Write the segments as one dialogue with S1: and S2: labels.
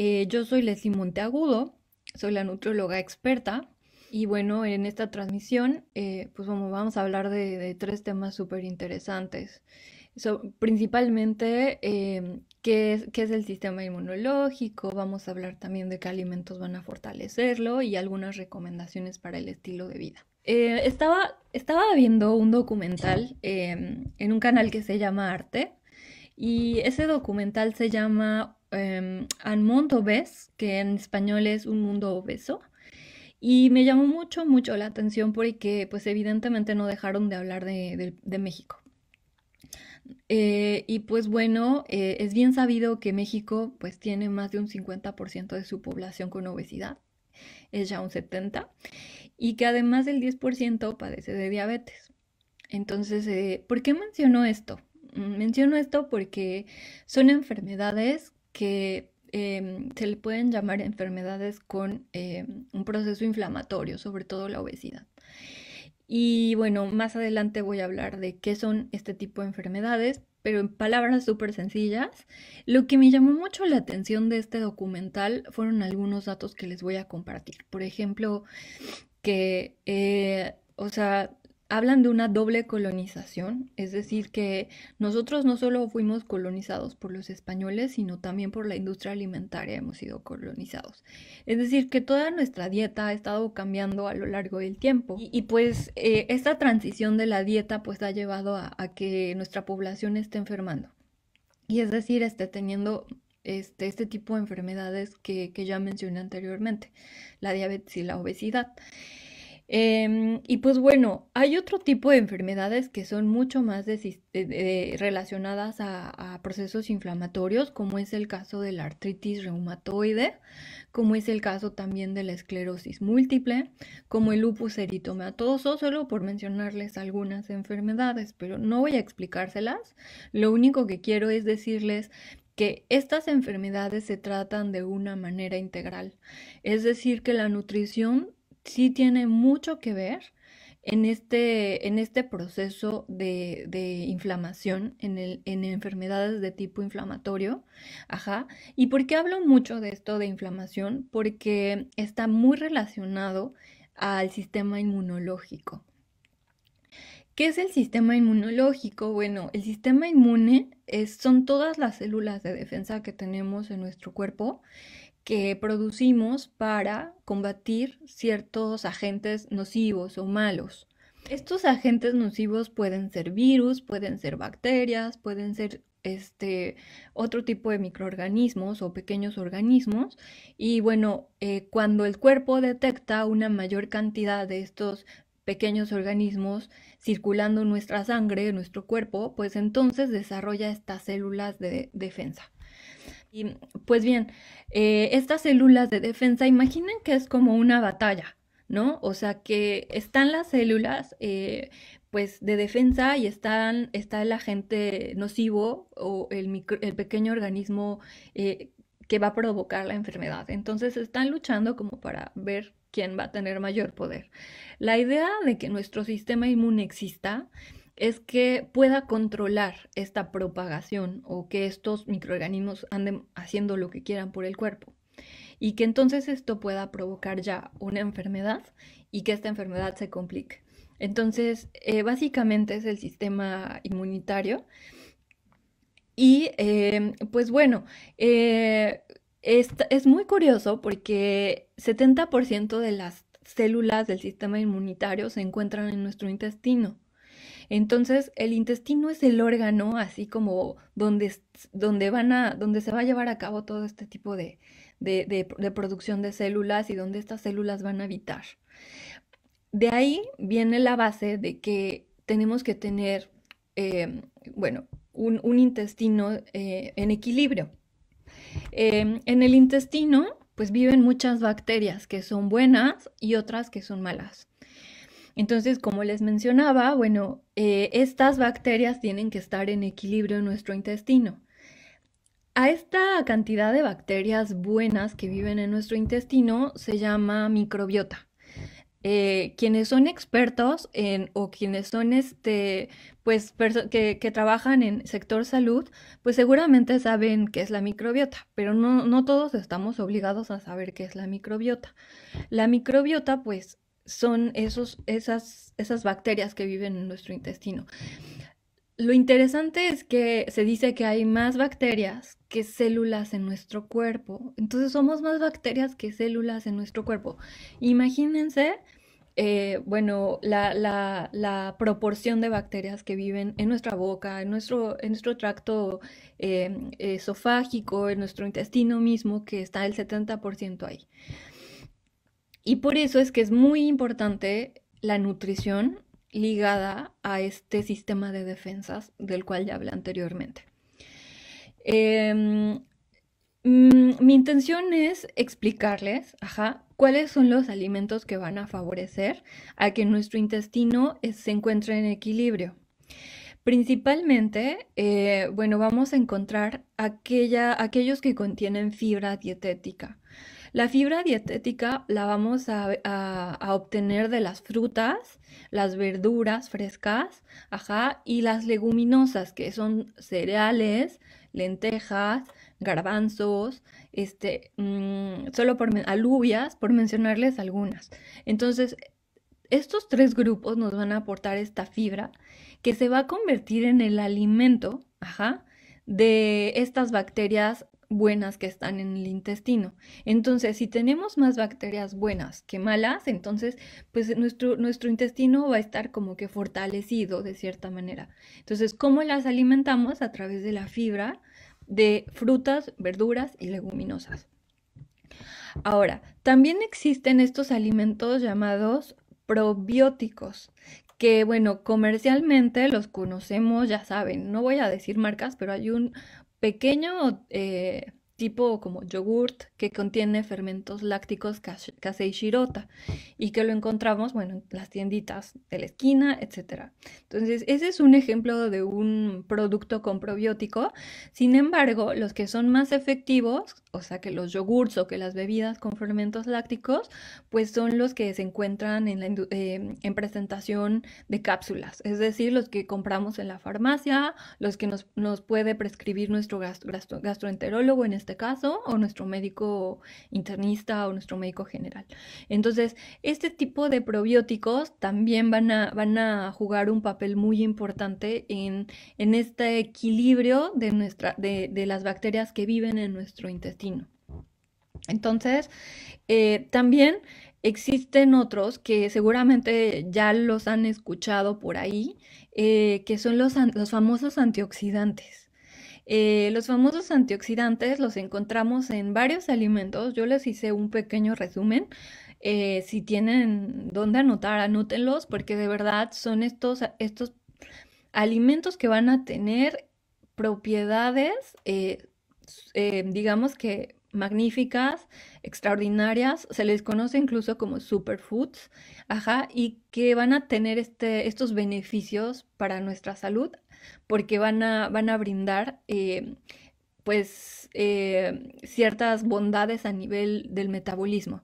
S1: Eh, yo soy Leslie Monteagudo, soy la nutrióloga experta y bueno, en esta transmisión eh, pues vamos a hablar de, tres temas súper interesantes. principalmente eh, ¿qué, es, el sistema inmunológico, vamos a hablar también de qué alimentos van a fortalecerlo y algunas recomendaciones para el estilo de vida. estaba, viendo un documental en un canal que se llama Arte y ese documental se llama eh, Al Mundo Obes, que en español es Un Mundo Obeso. Y me llamó mucho, mucho la atención porque pues evidentemente no dejaron de hablar de, México. Eh, y pues bueno, eh, es bien sabido que México pues tiene más de un 50% de su población con obesidad, es ya un 70%, y que además del 10% padece de diabetes. Entonces, eh, ¿por qué menciono esto? Menciono esto porque son enfermedades que em, se le pueden llamar enfermedades con em, un proceso inflamatorio, sobre todo la obesidad. Y bueno, más adelante voy a hablar de qué son este tipo de enfermedades, pero en palabras súper sencillas, lo que me llamó mucho la atención de este documental fueron algunos datos que les voy a compartir. Por ejemplo, que, eh, o sea, hablan de una doble colonización, es decir, que nosotros no solo fuimos colonizados por los españoles, sino también por la industria alimentaria hemos sido colonizados. Es decir, que toda nuestra dieta ha estado cambiando a lo largo del tiempo. Y, pues eh, esta transición de la dieta pues ha llevado a, que nuestra población esté enfermando. Y es decir, esté teniendo este, este tipo de enfermedades que, que ya mencioné anteriormente, la diabetes y la obesidad. Em, y pues bueno, hay otro tipo de enfermedades que son mucho más relacionadas a, a, procesos inflamatorios, como es el caso de la artritis reumatoide, como es el caso también de la esclerosis múltiple, como el lupus eritomatoso, solo por mencionarles algunas enfermedades, pero no voy a explicárselas. Lo único que quiero es decirles que estas enfermedades se tratan de una manera integral, es decir, que la nutrición sí tiene mucho que ver en este, en este proceso de, inflamación, en, enfermedades de tipo inflamatorio. Ajá. ¿Y por qué hablo mucho de esto de inflamación? Porque está muy relacionado al sistema inmunológico. ¿Qué es el sistema inmunológico? Bueno, el sistema inmune es, son todas las células de defensa que tenemos en nuestro cuerpo que producimos para combatir ciertos agentes nocivos o malos. Estos agentes nocivos pueden ser virus, pueden ser bacterias, pueden ser este, otro tipo de microorganismos o pequeños organismos. Y bueno, eh, cuando el cuerpo detecta una mayor cantidad de estos pequeños organismos circulando en nuestra sangre, en nuestro cuerpo, pues entonces desarrolla estas células de defensa. Y pues bien, eh, estas células de defensa, imaginen que es como una batalla, ¿no? O sea que están las células eh, pues de defensa y están, está el agente nocivo o el, el pequeño organismo eh, que va a provocar la enfermedad. Entonces están luchando como para ver quién va a tener mayor poder. La idea de que nuestro sistema inmune exista es que pueda controlar esta propagación o que estos microorganismos anden haciendo lo que quieran por el cuerpo y que entonces esto pueda provocar ya una enfermedad y que esta enfermedad se complique. Entonces, eh, básicamente es el sistema inmunitario. Y eh, pues bueno, eh, es, es muy curioso porque 70% de las células del sistema inmunitario se encuentran en nuestro intestino. Entonces, el intestino es el órgano, así como donde, donde, van a, donde se va a llevar a cabo todo este tipo de, producción de células y donde estas células van a habitar. De ahí viene la base de que tenemos que tener, em, bueno, un, intestino eh, en equilibrio. Em, en el intestino, pues viven muchas bacterias que son buenas y otras que son malas. Entonces, como les mencionaba, bueno, eh, estas bacterias tienen que estar en equilibrio en nuestro intestino. A esta cantidad de bacterias buenas que viven en nuestro intestino se llama microbiota. Eh, quienes son expertos en, o quienes son este, pues, que, que, trabajan en sector salud, pues seguramente saben qué es la microbiota, pero no, no todos estamos obligados a saber qué es la microbiota. La microbiota, pues, son esos, esas, esas bacterias que viven en nuestro intestino. Lo interesante es que se dice que hay más bacterias que células en nuestro cuerpo. Entonces somos más bacterias que células en nuestro cuerpo. Imagínense, eh, bueno, la, proporción de bacterias que viven en nuestra boca, en nuestro, en nuestro tracto eh, esofágico, en nuestro intestino mismo, que está el 70% ahí. Y por eso es que es muy importante la nutrición ligada a este sistema de defensas del cual ya hablé anteriormente. Em, mm, mi intención es explicarles, ajá, cuáles son los alimentos que van a favorecer a que nuestro intestino se encuentre en equilibrio. Principalmente, eh, bueno, vamos a encontrar aquella, aquellos que contienen fibra dietética. La fibra dietética la vamos a, obtener de las frutas, las verduras frescas, ajá, y las leguminosas, que son cereales, lentejas, garbanzos, este, mm, solo por alubias, por mencionarles algunas. Entonces, estos tres grupos nos van a aportar esta fibra que se va a convertir en el alimento, ajá, de estas bacterias buenas que están en el intestino. Entonces, si tenemos más bacterias buenas que malas, entonces, pues nuestro, nuestro intestino va a estar como que fortalecido de cierta manera. Entonces, ¿cómo las alimentamos? A través de la fibra de frutas, verduras y leguminosas. Ahora, también existen estos alimentos llamados probióticos, que bueno, comercialmente los conocemos, ya saben, no voy a decir marcas, pero hay un pequeño eh, tipo como yogurt que contiene fermentos lácticos casei shirota y que lo encontramos, bueno, en las tienditas de la esquina, etc. Entonces, ese es un ejemplo de un producto con probiótico. Sin embargo, los que son más efectivos, o sea, que los yogurts o que las bebidas con fermentos lácticos, pues son los que se encuentran en, eh, presentación de cápsulas, es decir, los que compramos en la farmacia, los que nos, nos puede prescribir nuestro gastroenterólogo en este este caso, o nuestro médico internista o nuestro médico general. Entonces, este tipo de probióticos también van a, van a jugar un papel muy importante en, este equilibrio de, nuestra, de, las bacterias que viven en nuestro intestino. Entonces, eh, también existen otros que seguramente ya los han escuchado por ahí, eh, que son los famosos antioxidantes. Eh, los famosos antioxidantes los encontramos en varios alimentos. Yo les hice un pequeño resumen. Eh, si tienen dónde anotar, anútenlos, porque de verdad son estos, estos alimentos que van a tener propiedades, eh, digamos que magníficas, extraordinarias, se les conoce incluso como superfoods, ajá, y que van a tener este, estos beneficios para nuestra salud porque van a, van a brindar eh, pues eh, ciertas bondades a nivel del metabolismo.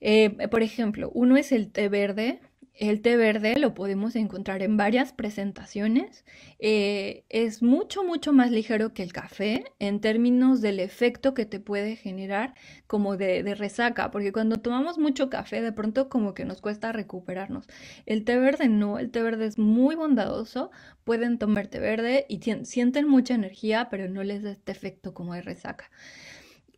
S1: Eh, por ejemplo, uno es el té verde, el té verde lo podemos encontrar en varias presentaciones. Eh, es mucho, mucho más ligero que el café en términos del efecto que te puede generar como de, de, resaca, porque cuando tomamos mucho café de pronto como que nos cuesta recuperarnos. El té verde no, el té verde es muy bondadoso, pueden tomar té verde y sienten mucha energía, pero no les da este efecto como de resaca.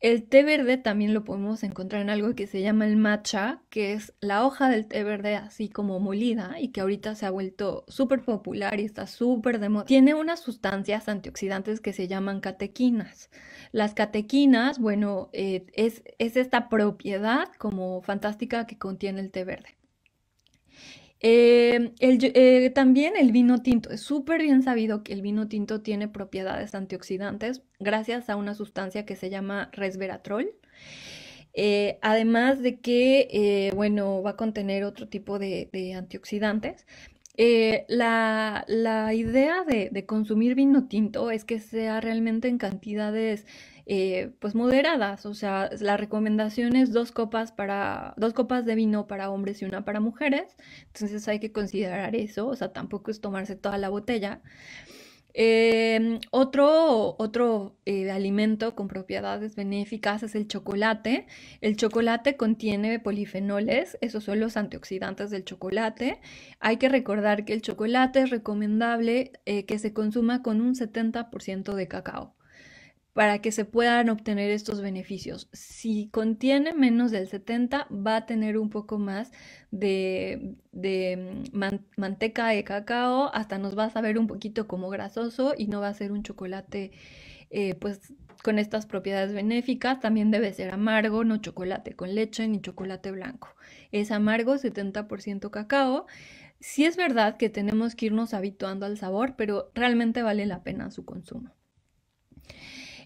S1: El té verde también lo podemos encontrar en algo que se llama el matcha, que es la hoja del té verde así como molida y que ahorita se ha vuelto súper popular y está súper de moda. Tiene unas sustancias antioxidantes que se llaman catequinas. Las catequinas, bueno, eh, es, es esta propiedad como fantástica que contiene el té verde. Eh, eh, también el vino tinto. Es súper bien sabido que el vino tinto tiene propiedades antioxidantes gracias a una sustancia que se llama resveratrol. Eh, además de que, bueno, va a contener otro tipo de, antioxidantes. La, idea de consumir vino tinto es que sea realmente en cantidades eh, pues moderadas, o sea, la recomendación es dos copas para, dos copas de vino para hombres y una para mujeres, entonces hay que considerar eso, o sea, tampoco es tomarse toda la botella. Em, otro otro eh, alimento con propiedades benéficas es el chocolate. El chocolate contiene polifenoles, esos son los antioxidantes del chocolate. Hay que recordar que el chocolate es recomendable eh, que se consuma con un 70% de cacao para que se puedan obtener estos beneficios. Si contiene menos del 70, va a tener un poco más de, mm, manteca de cacao, hasta nos va a saber un poquito como grasoso y no va a ser un chocolate eh, pues con estas propiedades benéficas. También debe ser amargo, no chocolate con leche ni chocolate blanco. Es amargo, 70% cacao. Si es verdad que tenemos que irnos habituando al sabor, pero realmente vale la pena su consumo.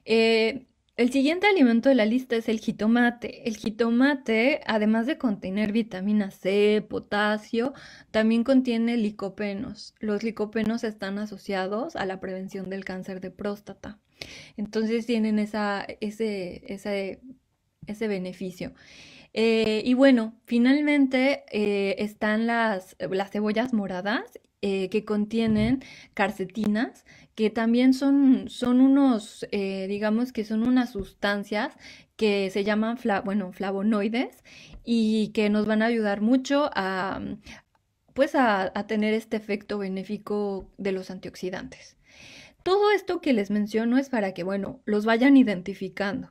S1: Eh, el siguiente alimento de la lista es el jitomate. El jitomate, además de contener vitamina C, potasio, también contiene licopenos. Los licopenos están asociados a la prevención del cáncer de próstata. Entonces tienen esa, ese, ese, ese beneficio. Eh, y bueno, finalmente eh, están las, las cebollas moradas eh, que contienen carcetinas, que también son, son unos, eh, digamos que son unas sustancias que se llaman, bueno, flavonoides y que nos van a ayudar mucho a, pues a tener este efecto benéfico de los antioxidantes. Todo esto que les menciono es para que, bueno, los vayan identificando.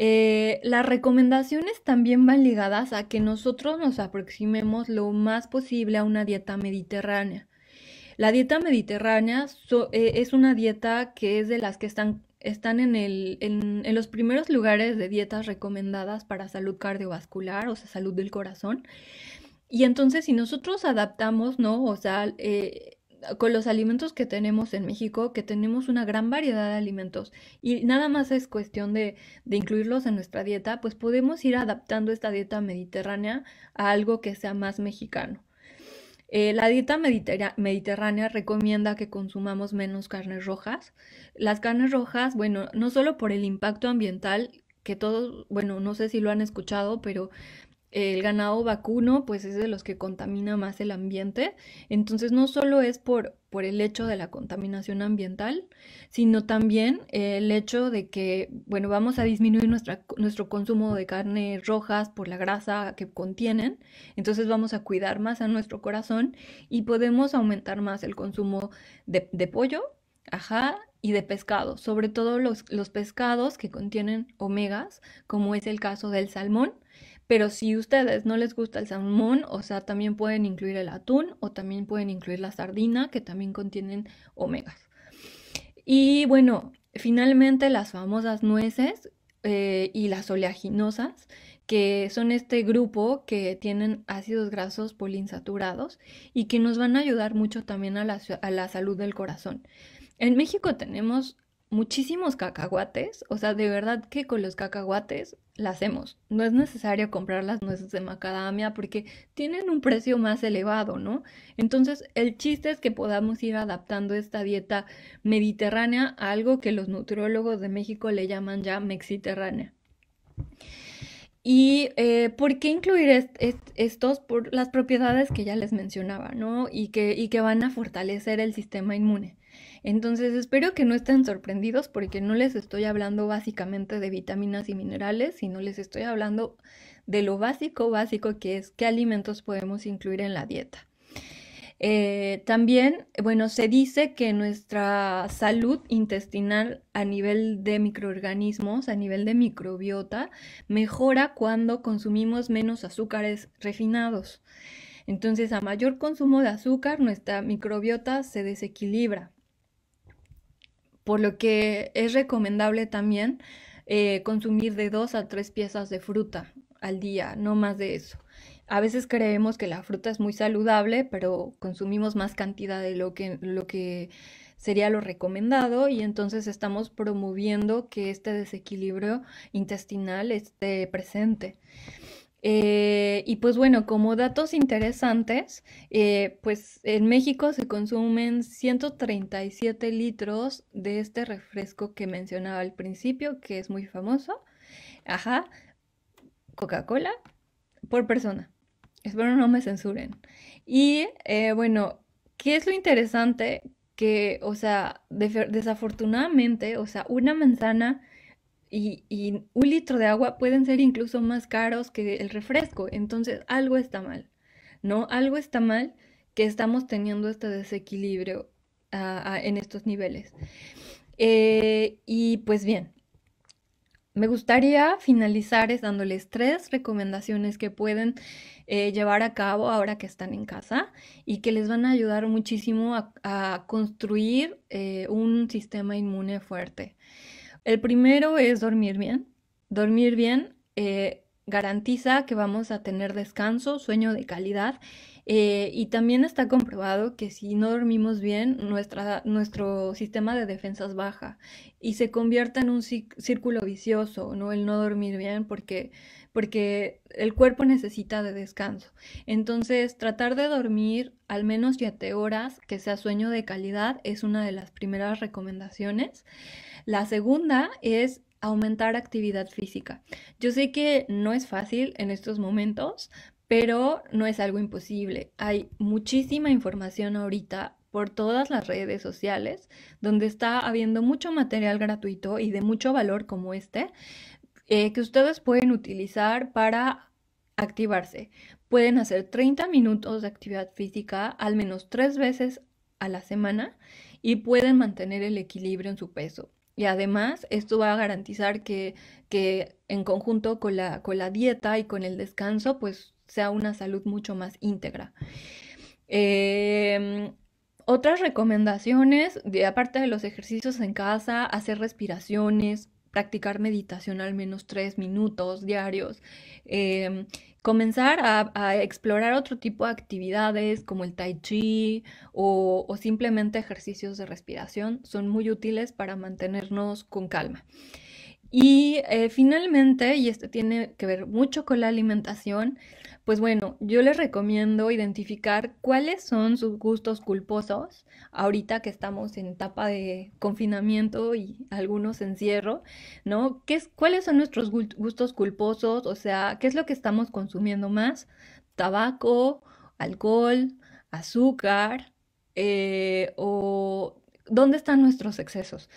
S1: Eh, las recomendaciones también van ligadas a que nosotros nos aproximemos lo más posible a una dieta mediterránea. La dieta mediterránea eh, es una dieta que es de las que están, están en, en, los primeros lugares de dietas recomendadas para salud cardiovascular, o sea, salud del corazón. Y entonces si nosotros adaptamos, ¿no? O sea, eh, con los alimentos que tenemos en México, que tenemos una gran variedad de alimentos y nada más es cuestión de, incluirlos en nuestra dieta, pues podemos ir adaptando esta dieta mediterránea a algo que sea más mexicano. Eh, la dieta mediterránea recomienda que consumamos menos carnes rojas. Las carnes rojas, bueno, no solo por el impacto ambiental, que todos, bueno, no sé si lo han escuchado, pero el ganado vacuno pues es de los que contamina más el ambiente. Entonces no solo es por, por el hecho de la contaminación ambiental, sino también el hecho de que, bueno, vamos a disminuir nuestra, nuestro consumo de carnes rojas por la grasa que contienen. Entonces vamos a cuidar más a nuestro corazón y podemos aumentar más el consumo de, de pollo, ajá, y de pescado, sobre todo los, los pescados que contienen omegas, como es el caso del salmón pero si ustedes no les gusta el salmón, o sea, también pueden incluir el atún o también pueden incluir la sardina, que también contienen omegas. Y bueno, finalmente las famosas nueces eh, y las oleaginosas, que son este grupo que tienen ácidos grasos poliinsaturados y que nos van a ayudar mucho también a la, a la salud del corazón. En México tenemos muchísimos cacahuates, o sea, de verdad que con los cacahuates la hacemos. No es necesario comprar las nueces de macadamia porque tienen un precio más elevado, ¿no? Entonces, el chiste es que podamos ir adaptando esta dieta mediterránea a algo que los nutriólogos de México le llaman ya mexiterránea. ¿Y eh, por qué incluir estos? Por las propiedades que ya les mencionaba, ¿no? Y que, y que van a fortalecer el sistema inmune. Entonces espero que no estén sorprendidos porque no les estoy hablando básicamente de vitaminas y minerales, sino les estoy hablando de lo básico, básico que es qué alimentos podemos incluir en la dieta. Eh, también, bueno, se dice que nuestra salud intestinal a nivel de microorganismos, a nivel de microbiota, mejora cuando consumimos menos azúcares refinados. Entonces, a mayor consumo de azúcar, nuestra microbiota se desequilibra por lo que es recomendable también eh, consumir de dos a tres piezas de fruta al día, no más de eso. A veces creemos que la fruta es muy saludable, pero consumimos más cantidad de lo que, lo que sería lo recomendado y entonces estamos promoviendo que este desequilibrio intestinal esté presente. Eh, y pues bueno, como datos interesantes, eh, pues en México se consumen 137 litros de este refresco que mencionaba al principio, que es muy famoso, ajá, Coca-Cola, por persona. Espero no me censuren. Y eh, bueno, ¿qué es lo interesante? Que, o sea, desafortunadamente, o sea, una manzana y, un litro de agua pueden ser incluso más caros que el refresco. Entonces algo está mal, ¿no? Algo está mal que estamos teniendo este desequilibrio ah, ah, en estos niveles. Eh, y pues bien, me gustaría finalizar dándoles tres recomendaciones que pueden eh, llevar a cabo ahora que están en casa y que les van a ayudar muchísimo a, construir eh, un sistema inmune fuerte. El primero es dormir bien. Dormir bien eh, garantiza que vamos a tener descanso, sueño de calidad eh, y también está comprobado que si no dormimos bien, nuestra, nuestro sistema de defensas baja y se convierte en un círculo vicioso, ¿no? El no dormir bien porque, porque el cuerpo necesita de descanso. Entonces, tratar de dormir al menos 7 horas, que sea sueño de calidad, es una de las primeras recomendaciones. La segunda es aumentar actividad física. Yo sé que no es fácil en estos momentos, pero no es algo imposible. Hay muchísima información ahorita por todas las redes sociales, donde está habiendo mucho material gratuito y de mucho valor como este, eh, que ustedes pueden utilizar para activarse. Pueden hacer 30 minutos de actividad física al menos tres veces a la semana y pueden mantener el equilibrio en su peso. Y además esto va a garantizar que, en conjunto con la, dieta y con el descanso, pues sea una salud mucho más íntegra. Em, otras recomendaciones, de, aparte de los ejercicios en casa, hacer respiraciones, practicar meditación al menos tres minutos diarios, em, comenzar a, explorar otro tipo de actividades como el tai chi o, simplemente ejercicios de respiración son muy útiles para mantenernos con calma. Y eh, finalmente, y esto tiene que ver mucho con la alimentación, pues bueno, yo les recomiendo identificar cuáles son sus gustos culposos ahorita que estamos en etapa de confinamiento y algunos encierro, ¿no? ¿Cuáles son nuestros gustos culposos? O sea, ¿qué es lo que estamos consumiendo más? Tabaco, alcohol, azúcar eh, o dónde están nuestros excesos.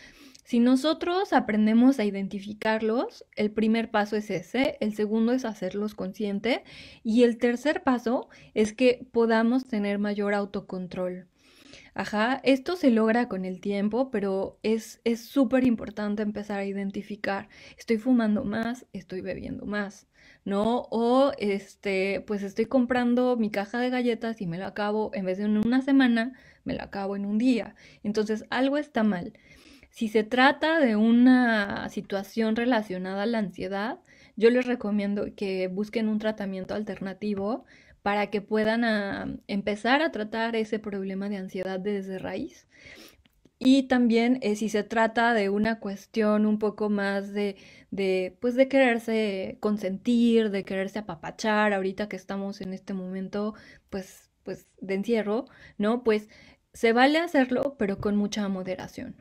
S1: Si nosotros aprendemos a identificarlos, el primer paso es ese, el segundo es hacerlos consciente y el tercer paso es que podamos tener mayor autocontrol. Ajá, esto se logra con el tiempo, pero es súper importante empezar a identificar, estoy fumando más, estoy bebiendo más, ¿no? O este, pues estoy comprando mi caja de galletas y me la acabo, en vez de en una semana, me la acabo en un día. Entonces, algo está mal. Si se trata de una situación relacionada a la ansiedad, yo les recomiendo que busquen un tratamiento alternativo para que puedan ah, empezar a tratar ese problema de ansiedad desde raíz. Y también eh, si se trata de una cuestión un poco más pues, de, quererse consentir, de quererse apapachar, ahorita que estamos en este momento, pues, pues de encierro, ¿no? Pues se vale hacerlo, pero con mucha moderación.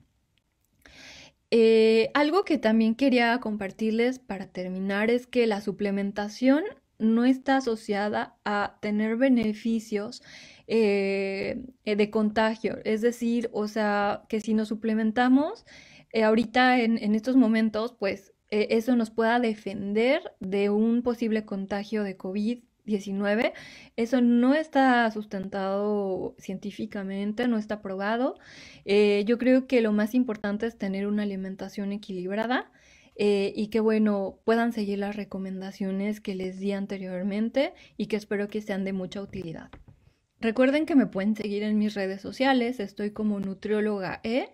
S1: Eh, algo que también quería compartirles para terminar es que la suplementación no está asociada a tener beneficios eh, eh, de contagio. Es decir, o sea, que si nos suplementamos ahorita en, estos momentos, pues eso nos pueda defender de un posible contagio de COVID 19. Eso no está sustentado científicamente, no está probado. Eh, yo creo que lo más importante es tener una alimentación equilibrada. Eh, y que bueno, puedan seguir las recomendaciones que les di anteriormente y que espero que sean de mucha utilidad. Recuerden que me pueden seguir en mis redes sociales, estoy como nutrióloga E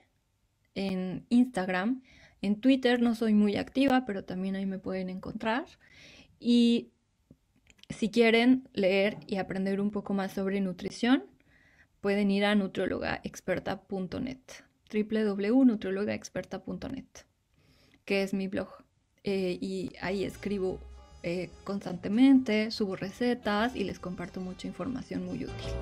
S1: en Instagram, en Twitter no soy muy activa, pero también ahí me pueden encontrar. Y si quieren leer y aprender un poco más sobre nutrición, pueden ir a nutriólogaexperta.net, www.nutriólogaexperta.net, que es mi blog. Eh, y ahí escribo eh, constantemente, subo recetas y les comparto mucha información muy útil.